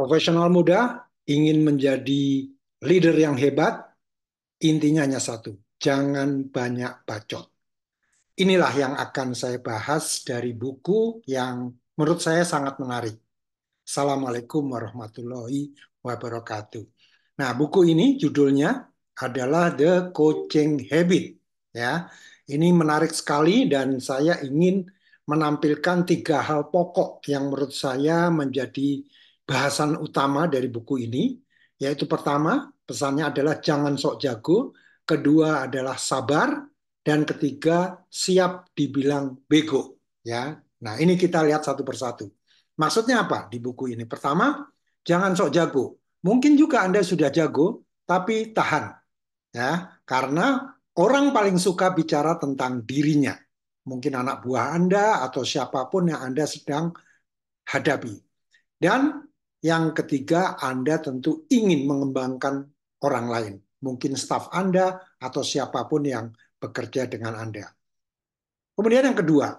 Profesional muda ingin menjadi leader yang hebat, intinya hanya satu, jangan banyak bacot. Inilah yang akan saya bahas dari buku yang menurut saya sangat menarik. Assalamualaikum warahmatullahi wabarakatuh. Nah, buku ini judulnya adalah The Coaching Habit. Ya, ini menarik sekali dan saya ingin menampilkan tiga hal pokok yang menurut saya menjadi bahasan utama dari buku ini, yaitu pertama, pesannya adalah jangan sok jago, kedua adalah sabar, dan ketiga siap dibilang bego. Ya, nah ini kita lihat satu persatu. Maksudnya apa di buku ini? Pertama, jangan sok jago. Mungkin juga Anda sudah jago, tapi tahan. Ya, karena orang paling suka bicara tentang dirinya. Mungkin anak buah Anda atau siapapun yang Anda sedang hadapi. Dan yang ketiga, Anda tentu ingin mengembangkan orang lain, mungkin staf Anda atau siapapun yang bekerja dengan Anda. Kemudian yang kedua,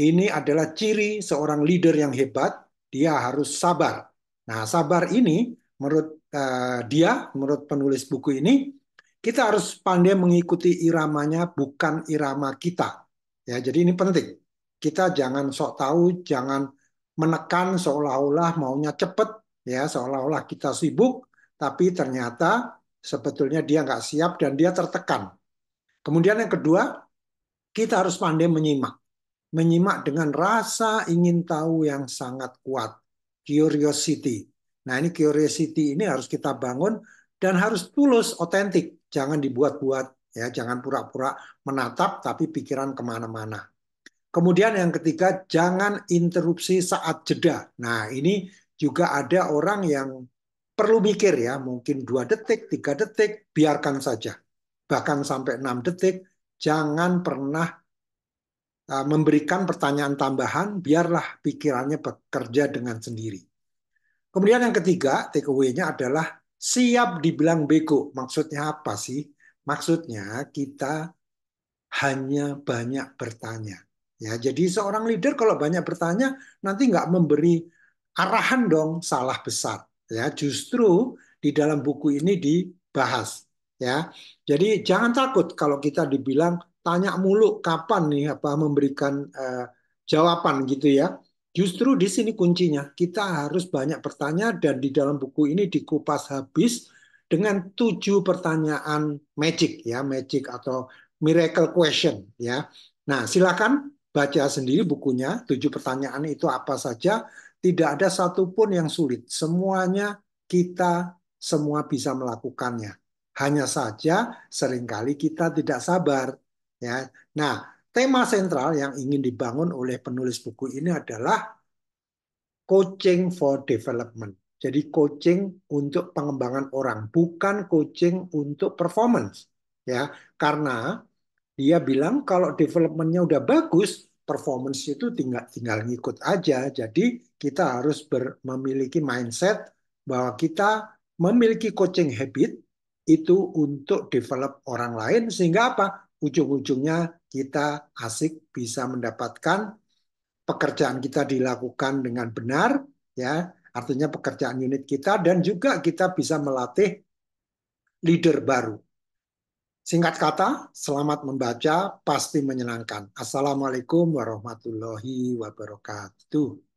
ini adalah ciri seorang leader yang hebat, dia harus sabar. Nah, sabar ini menurut uh, dia, menurut penulis buku ini, kita harus pandai mengikuti iramanya bukan irama kita. Ya, jadi ini penting. Kita jangan sok tahu, jangan menekan seolah-olah maunya cepat ya seolah-olah kita sibuk tapi ternyata sebetulnya dia nggak siap dan dia tertekan. Kemudian yang kedua, kita harus pandai menyimak. Menyimak dengan rasa ingin tahu yang sangat kuat, curiosity. Nah ini curiosity ini harus kita bangun dan harus tulus, otentik. Jangan dibuat-buat, ya jangan pura-pura menatap tapi pikiran kemana-mana. Kemudian yang ketiga, jangan interupsi saat jeda. Nah ini juga ada orang yang perlu mikir ya, mungkin dua detik, tiga detik, biarkan saja. Bahkan sampai enam detik, jangan pernah e, memberikan pertanyaan tambahan, biarlah pikirannya bekerja dengan sendiri. Kemudian yang ketiga, takeaway-nya adalah siap dibilang bego. Maksudnya apa sih? Maksudnya kita hanya banyak bertanya. Ya, jadi seorang leader kalau banyak bertanya nanti nggak memberi arahan dong salah besar ya justru di dalam buku ini dibahas ya jadi jangan takut kalau kita dibilang tanya mulu kapan nih apa memberikan eh, jawaban gitu ya justru di sini kuncinya kita harus banyak bertanya dan di dalam buku ini dikupas habis dengan tujuh pertanyaan magic ya magic atau miracle question ya nah silakan baca sendiri bukunya tujuh pertanyaan itu apa saja tidak ada satupun yang sulit. Semuanya kita semua bisa melakukannya. Hanya saja seringkali kita tidak sabar. Ya. Nah, tema sentral yang ingin dibangun oleh penulis buku ini adalah coaching for development. Jadi coaching untuk pengembangan orang, bukan coaching untuk performance. Ya, karena dia bilang kalau developmentnya udah bagus, performance itu tinggal tinggal ngikut aja. Jadi kita harus ber, memiliki mindset bahwa kita memiliki coaching habit itu untuk develop orang lain sehingga apa? Ujung-ujungnya kita asik bisa mendapatkan pekerjaan kita dilakukan dengan benar ya. Artinya pekerjaan unit kita dan juga kita bisa melatih leader baru Singkat kata, selamat membaca, pasti menyenangkan. Assalamualaikum warahmatullahi wabarakatuh.